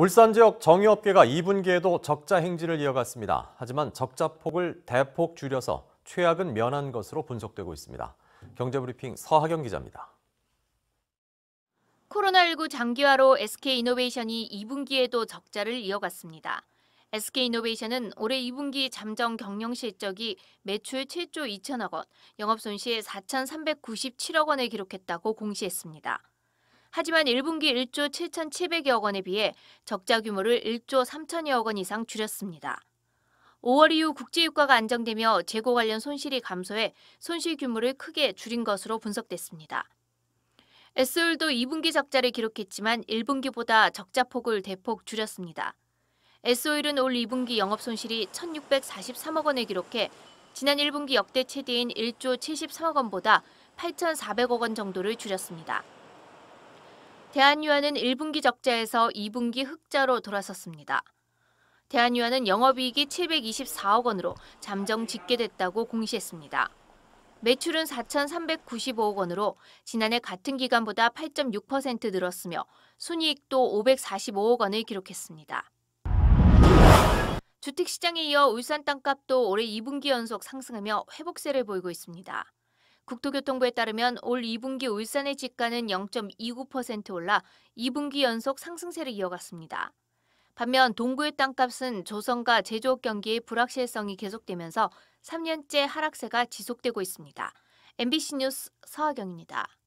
울산 지역 정유업계가 2분기에도 적자 행진을 이어갔습니다. 하지만 적자 폭을 대폭 줄여서 최악은 면한 것으로 분석되고 있습니다. 경제브리핑 서하경 기자입니다. 코로나19 장기화로 SK이노베이션이 2분기에도 적자를 이어갔습니다. SK이노베이션은 올해 2분기 잠정 경영 실적이 매출 7조 2천억 원, 영업 손실 4,397억 원을 기록했다고 공시했습니다. 하지만 1분기 1조 7,700여억 원에 비해 적자 규모를 1조 3천여억 원 이상 줄였습니다. 5월 이후 국제유가가 안정되며 재고 관련 손실이 감소해 손실 규모를 크게 줄인 것으로 분석됐습니다. 에스홀도 2분기 적자를 기록했지만 1분기보다 적자 폭을 대폭 줄였습니다. 에스홀은 올 2분기 영업 손실이 1,643억 원을 기록해 지난 1분기 역대 최대인 1조 73억 원보다 8,400억 원 정도를 줄였습니다. 대한유화은 1분기 적자에서 2분기 흑자로 돌아섰습니다. 대한유화은 영업이익이 724억 원으로 잠정 집계됐다고 공시했습니다. 매출은 4,395억 원으로 지난해 같은 기간보다 8.6% 늘었으며 순이익도 545억 원을 기록했습니다. 주택시장에 이어 울산 땅값도 올해 2분기 연속 상승하며 회복세를 보이고 있습니다. 국토교통부에 따르면 올 2분기 울산의 집가는 0.29% 올라 2분기 연속 상승세를 이어갔습니다. 반면 동구의 땅값은 조선과 제조업 경기의 불확실성이 계속되면서 3년째 하락세가 지속되고 있습니다. MBC 뉴스 서하경입니다.